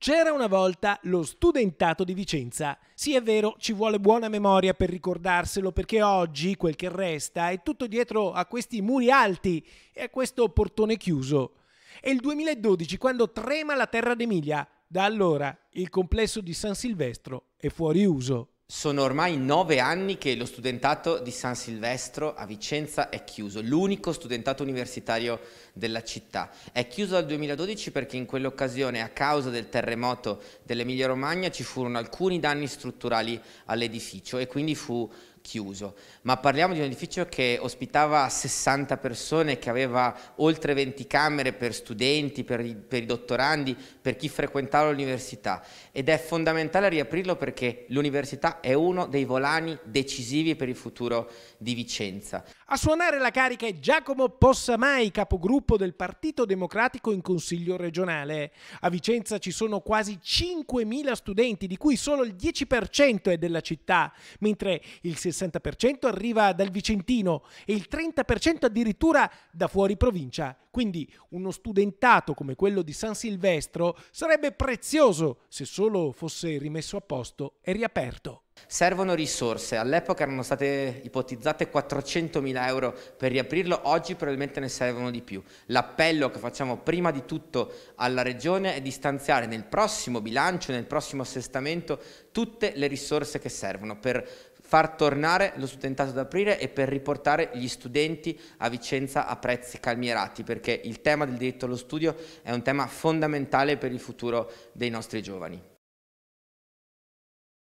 C'era una volta lo studentato di Vicenza. Sì, è vero, ci vuole buona memoria per ricordarselo perché oggi quel che resta è tutto dietro a questi muri alti e a questo portone chiuso. È il 2012 quando trema la terra d'Emilia. Da allora il complesso di San Silvestro è fuori uso. Sono ormai nove anni che lo studentato di San Silvestro a Vicenza è chiuso, l'unico studentato universitario della città. È chiuso dal 2012 perché in quell'occasione a causa del terremoto dell'Emilia Romagna ci furono alcuni danni strutturali all'edificio e quindi fu chiuso, ma parliamo di un edificio che ospitava 60 persone, che aveva oltre 20 camere per studenti, per i, per i dottorandi, per chi frequentava l'università ed è fondamentale riaprirlo perché l'università è uno dei volani decisivi per il futuro di Vicenza. A suonare la carica è Giacomo Possamai, capogruppo del Partito Democratico in Consiglio regionale. A Vicenza ci sono quasi 5.000 studenti, di cui solo il 10% è della città, mentre il 60% 60% arriva dal Vicentino e il 30% addirittura da fuori provincia. Quindi uno studentato come quello di San Silvestro sarebbe prezioso se solo fosse rimesso a posto e riaperto. Servono risorse, all'epoca erano state ipotizzate 400.000 euro per riaprirlo, oggi probabilmente ne servono di più. L'appello che facciamo prima di tutto alla Regione è di stanziare nel prossimo bilancio, nel prossimo assestamento, tutte le risorse che servono per far tornare lo studentato ad aprire e per riportare gli studenti a Vicenza a prezzi calmierati, perché il tema del diritto allo studio è un tema fondamentale per il futuro dei nostri giovani.